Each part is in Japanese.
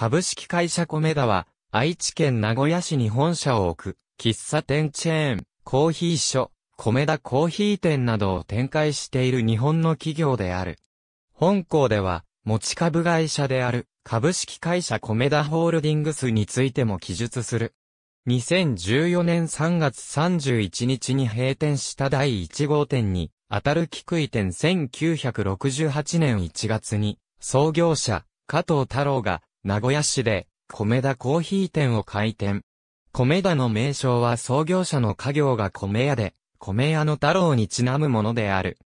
株式会社コメダは、愛知県名古屋市に本社を置く、喫茶店チェーン、コーヒー所、メダコーヒー店などを展開している日本の企業である。本校では、持ち株会社である、株式会社コメダホールディングスについても記述する。2014年3月31日に閉店した第1号店に、当たる菊井店1968年1月に、創業者、加藤太郎が、名古屋市で、米田コーヒー店を開店。米田の名称は創業者の家業が米屋で、米屋の太郎にちなむものである。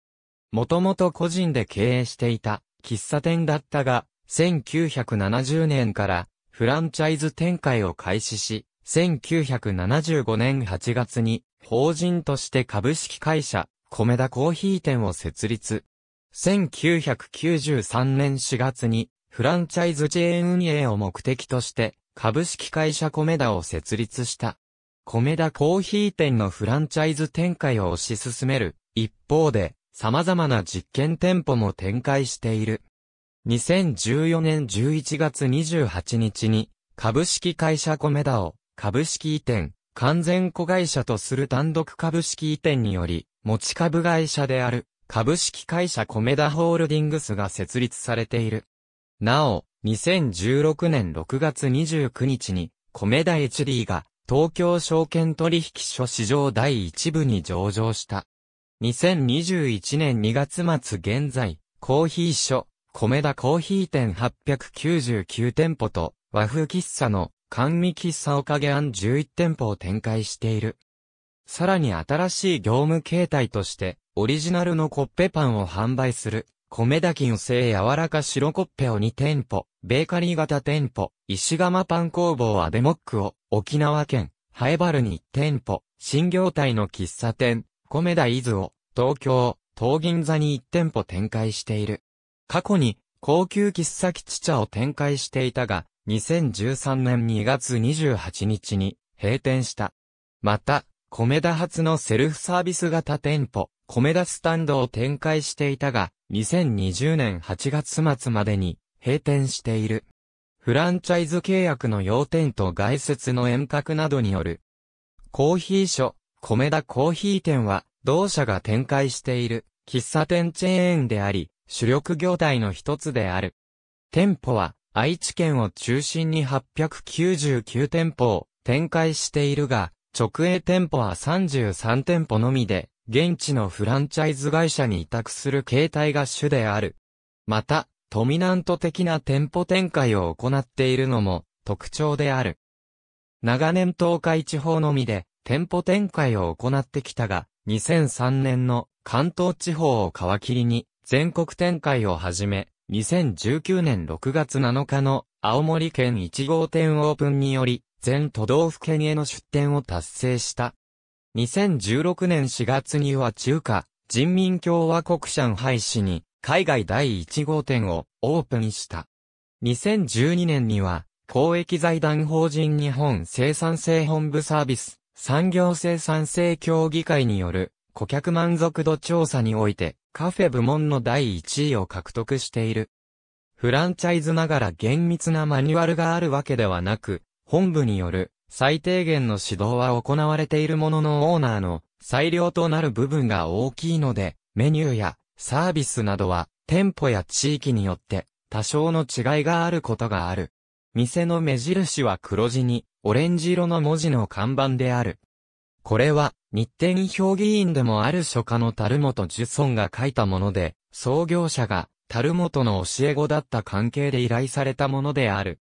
もともと個人で経営していた喫茶店だったが、1970年からフランチャイズ展開を開始し、1975年8月に法人として株式会社米田コーヒー店を設立。1993年4月にフランチャイズチェーン運営を目的として、株式会社コメダを設立した。コメダコーヒー店のフランチャイズ展開を推し進める。一方で、様々な実験店舗も展開している。2014年11月28日に、株式会社コメダを、株式移転、完全子会社とする単独株式移転により、持ち株会社である、株式会社コメダホールディングスが設立されている。なお、2016年6月29日に、米田 HD が、東京証券取引所市場第一部に上場した。2021年2月末現在、コーヒー所、米田コーヒー店899店舗と、和風喫茶の、甘味喫茶おかげ案11店舗を展開している。さらに新しい業務形態として、オリジナルのコッペパンを販売する、米田金製柔らか白コッペを2店舗、ベーカリー型店舗、石窯パン工房アデモックを、沖縄県、ハエバルに1店舗、新業態の喫茶店、米田伊豆を、東京、東銀座に1店舗展開している。過去に、高級喫茶基地茶を展開していたが、2013年2月28日に閉店した。また、米田発のセルフサービス型店舗、米田スタンドを展開していたが、2020年8月末までに閉店している。フランチャイズ契約の要点と外説の遠隔などによる。コーヒー所、米田コーヒー店は、同社が展開している、喫茶店チェーンであり、主力業態の一つである。店舗は、愛知県を中心に899店舗を展開しているが、直営店舗は33店舗のみで、現地のフランチャイズ会社に委託する形態が主である。また、トミナント的な店舗展開を行っているのも特徴である。長年東海地方のみで店舗展開を行ってきたが、2003年の関東地方を皮切りに全国展開を始め、2019年6月7日の青森県1号店オープンにより、全都道府県への出店を達成した。2016年4月には中華人民共和国上海市に海外第1号店をオープンした。2012年には公益財団法人日本生産性本部サービス産業生産性協議会による顧客満足度調査においてカフェ部門の第1位を獲得している。フランチャイズながら厳密なマニュアルがあるわけではなく、本部による最低限の指導は行われているもののオーナーの裁量となる部分が大きいので、メニューやサービスなどは店舗や地域によって多少の違いがあることがある。店の目印は黒地にオレンジ色の文字の看板である。これは日展評議員でもある書家の樽本樹ンが書いたもので、創業者が樽本の教え子だった関係で依頼されたものである。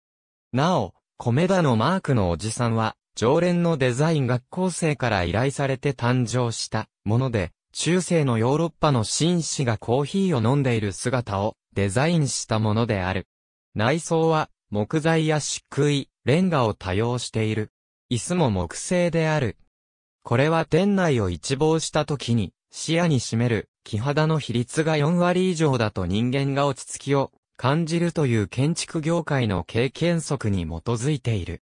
なお、コメダのマークのおじさんは、常連のデザイン学校生から依頼されて誕生したもので、中世のヨーロッパの紳士がコーヒーを飲んでいる姿をデザインしたものである。内装は木材や漆喰、レンガを多用している。椅子も木製である。これは店内を一望した時に視野に占める木肌の比率が4割以上だと人間が落ち着きを感じるという建築業界の経験則に基づいている。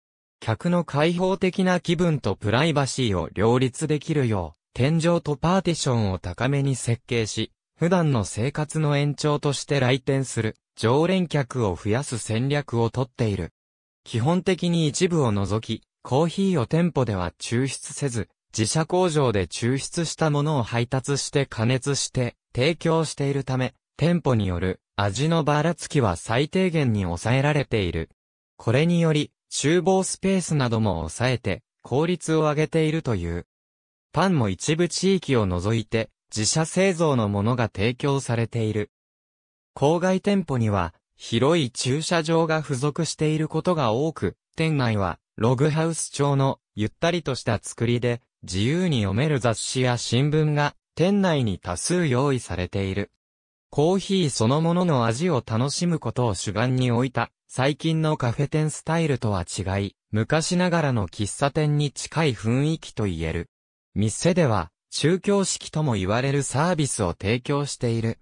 客の開放的な気分とプライバシーを両立できるよう、天井とパーティションを高めに設計し、普段の生活の延長として来店する、常連客を増やす戦略をとっている。基本的に一部を除き、コーヒーを店舗では抽出せず、自社工場で抽出したものを配達して加熱して提供しているため、店舗による味のばらつきは最低限に抑えられている。これにより、厨房スペースなども抑えて、効率を上げているという。パンも一部地域を除いて、自社製造のものが提供されている。郊外店舗には、広い駐車場が付属していることが多く、店内は、ログハウス調の、ゆったりとした作りで、自由に読める雑誌や新聞が、店内に多数用意されている。コーヒーそのものの味を楽しむことを主眼に置いた、最近のカフェ店スタイルとは違い、昔ながらの喫茶店に近い雰囲気と言える。店では、中京式とも言われるサービスを提供している。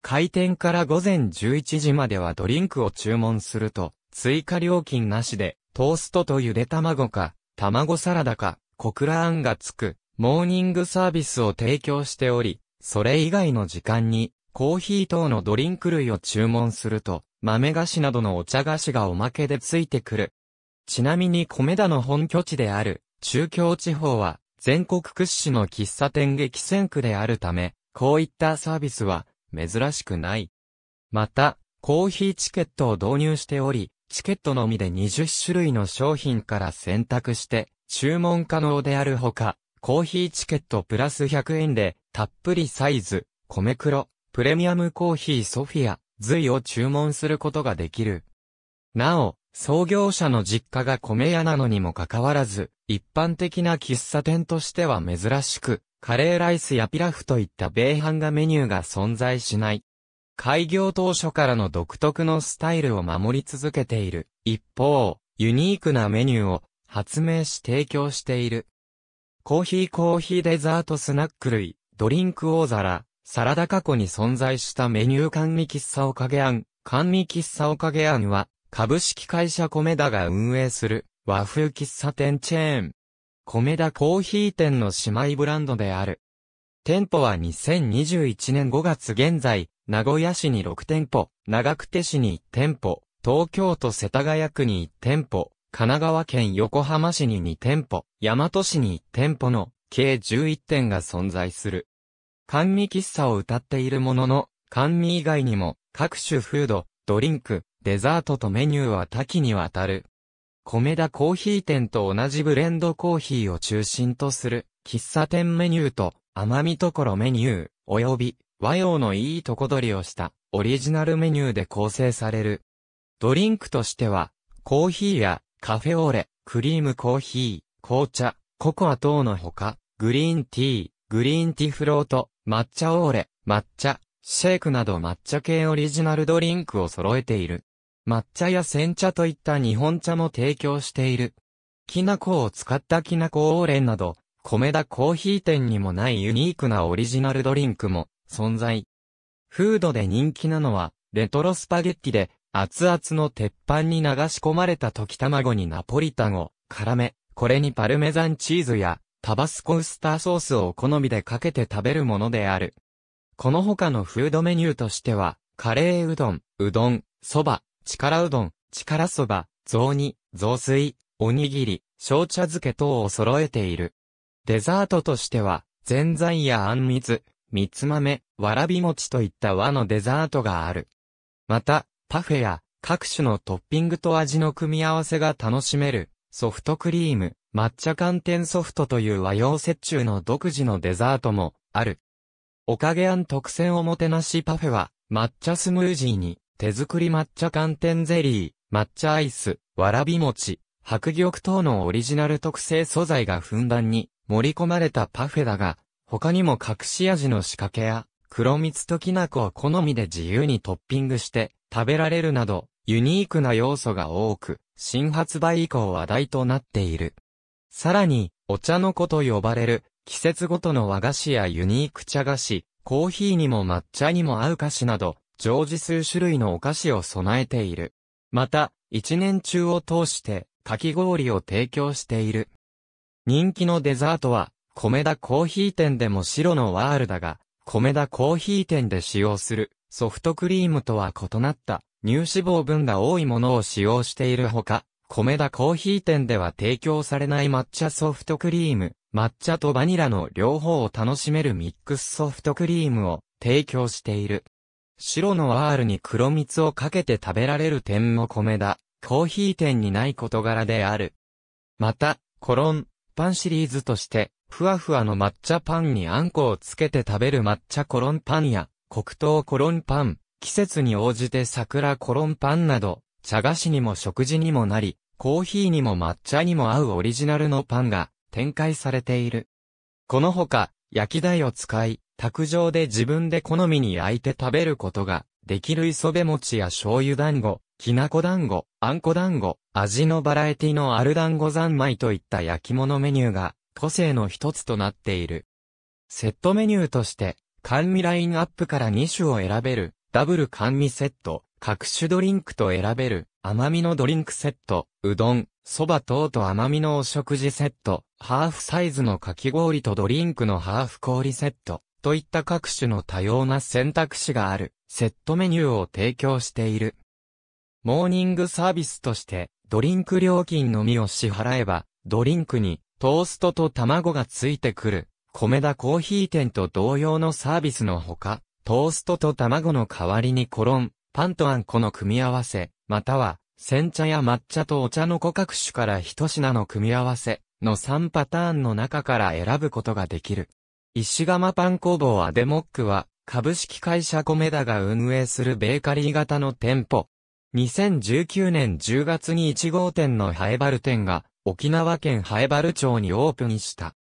開店から午前11時まではドリンクを注文すると、追加料金なしで、トーストとゆで卵か、卵サラダか、コクラあんがつく、モーニングサービスを提供しており、それ以外の時間に、コーヒー等のドリンク類を注文すると、豆菓子などのお茶菓子がおまけでついてくる。ちなみに米田の本拠地である、中京地方は、全国屈指の喫茶店激戦区であるため、こういったサービスは、珍しくない。また、コーヒーチケットを導入しており、チケットのみで20種類の商品から選択して、注文可能であるほか、コーヒーチケットプラス100円で、たっぷりサイズ、米黒、プレミアムコーヒーソフィア、随を注文することができる。なお、創業者の実家が米屋なのにもかかわらず、一般的な喫茶店としては珍しく、カレーライスやピラフといった米飯がメニューが存在しない。開業当初からの独特のスタイルを守り続けている。一方、ユニークなメニューを発明し提供している。コーヒーコーヒーデザートスナック類、ドリンク大皿、サラダ過去に存在したメニュー甘味喫茶おかげあん、味喫茶おかげあんは、株式会社コメダが運営する和風喫茶店チェーン。コメダコーヒー店の姉妹ブランドである。店舗は2021年5月現在、名古屋市に6店舗、長久手市に1店舗、東京都世田谷区に1店舗、神奈川県横浜市に2店舗、大和市に1店舗の計11店が存在する。甘味喫茶を歌っているものの、甘味以外にも、各種フード、ドリンク、デザートとメニューは多岐にわたる。米田コーヒー店と同じブレンドコーヒーを中心とする、喫茶店メニューと、甘味ところメニュー、及び、和洋のいいとこ取りをした、オリジナルメニューで構成される。ドリンクとしては、コーヒーや、カフェオレ、クリームコーヒー、紅茶、ココア等のほか、グリーンティー、グリーンティーフロート、抹茶オーレ、抹茶、シェイクなど抹茶系オリジナルドリンクを揃えている。抹茶や煎茶といった日本茶も提供している。きな粉を使ったきな粉オーレンなど、米田コーヒー店にもないユニークなオリジナルドリンクも存在。フードで人気なのは、レトロスパゲッティで、熱々の鉄板に流し込まれた溶き卵にナポリタンを絡め、これにパルメザンチーズやタバスコウスターソースをお好みでかけて食べるものである。この他のフードメニューとしては、カレーうどん、うどん、そば、力うどん、力そば、雑煮、雑炊、おにぎり、焼茶漬け等を揃えている。デザートとしては、ぜんざいやあんみつ、みつ豆、わらび餅といった和のデザートがある。また、パフェや各種のトッピングと味の組み合わせが楽しめるソフトクリーム、抹茶寒天ソフトという和洋折衷の独自のデザートもある。おかげあん特選おもてなしパフェは、抹茶スムージーに、手作り抹茶寒天ゼリー、抹茶アイス、わらび餅、白玉等のオリジナル特製素材がふんだんに盛り込まれたパフェだが、他にも隠し味の仕掛けや、黒蜜ときな粉を好みで自由にトッピングして食べられるなど、ユニークな要素が多く、新発売以降話題となっている。さらに、お茶の子と呼ばれる、季節ごとの和菓子やユニーク茶菓子、コーヒーにも抹茶にも合う菓子など、常時数種類のお菓子を備えている。また、一年中を通して、かき氷を提供している。人気のデザートは、米田コーヒー店でも白のワールだが、米田コーヒー店で使用するソフトクリームとは異なった乳脂肪分が多いものを使用しているほか、米田コーヒー店では提供されない抹茶ソフトクリーム、抹茶とバニラの両方を楽しめるミックスソフトクリームを提供している。白のアールに黒蜜をかけて食べられる点も米田、コーヒー店にない事柄である。また、コロン、パンシリーズとして、ふわふわの抹茶パンにあんこをつけて食べる抹茶コロンパンや、黒糖コロンパン、季節に応じて桜コロンパンなど、茶菓子にも食事にもなり、コーヒーにも抹茶にも合うオリジナルのパンが展開されている。このほか、焼き台を使い、卓上で自分で好みに焼いて食べることができる磯辺餅や醤油団子、きなこ団子、あんこ団子、味のバラエティのある団子三昧といった焼き物メニューが個性の一つとなっている。セットメニューとして、甘味ラインアップから2種を選べる、ダブル甘味セット、各種ドリンクと選べる、甘みのドリンクセット、うどん、蕎麦等と甘みのお食事セット、ハーフサイズのかき氷とドリンクのハーフ氷セット、といった各種の多様な選択肢がある、セットメニューを提供している。モーニングサービスとして、ドリンク料金のみを支払えば、ドリンクに、トーストと卵がついてくる、米田コーヒー店と同様のサービスのほか、トーストと卵の代わりにコロン、パンとあんこの組み合わせ、または、煎茶や抹茶とお茶の子各種から一品の組み合わせの3パターンの中から選ぶことができる。石窯パン工房アデモックは、株式会社コメダが運営するベーカリー型の店舗。2019年10月に1号店のハエバル店が沖縄県ハエバル町にオープンした。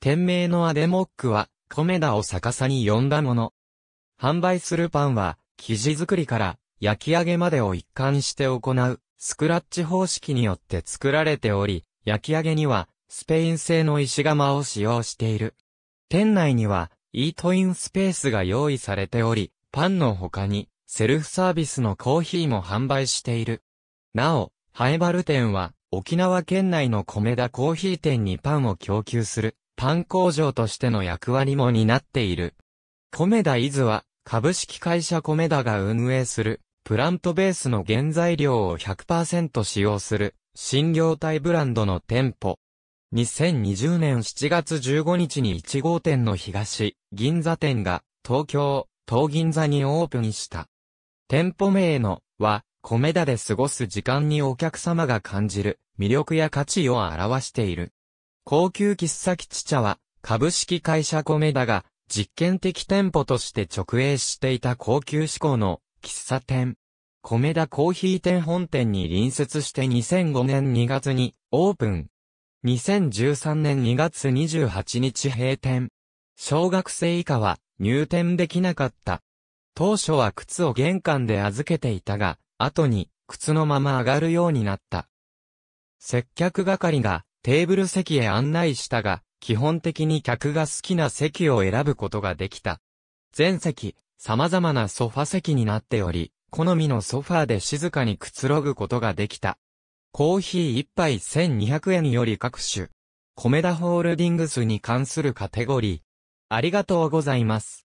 店名のアデモックはコメダを逆さに呼んだもの。販売するパンは生地作りから焼き上げまでを一貫して行う、スクラッチ方式によって作られており、焼き上げには、スペイン製の石窯を使用している。店内には、イートインスペースが用意されており、パンの他に、セルフサービスのコーヒーも販売している。なお、ハエバル店は、沖縄県内の米田コーヒー店にパンを供給する、パン工場としての役割も担っている。米田伊豆は、株式会社米田が運営する、プラントベースの原材料を100%使用する、新業態ブランドの店舗。2020年7月15日に1号店の東、銀座店が、東京、東銀座にオープンした。店舗名の、は、米田で過ごす時間にお客様が感じる、魅力や価値を表している。高級喫茶地茶は、株式会社米田が、実験的店舗として直営していた高級志向の、喫茶店、米田コーヒー店本店に隣接して2005年2月にオープン。2013年2月28日閉店。小学生以下は入店できなかった。当初は靴を玄関で預けていたが、後に靴のまま上がるようになった。接客係がテーブル席へ案内したが、基本的に客が好きな席を選ぶことができた。全席、様々なソファ席になっており、好みのソファーで静かにくつろぐことができた。コーヒー一杯1200円より各種。コメダホールディングスに関するカテゴリー。ありがとうございます。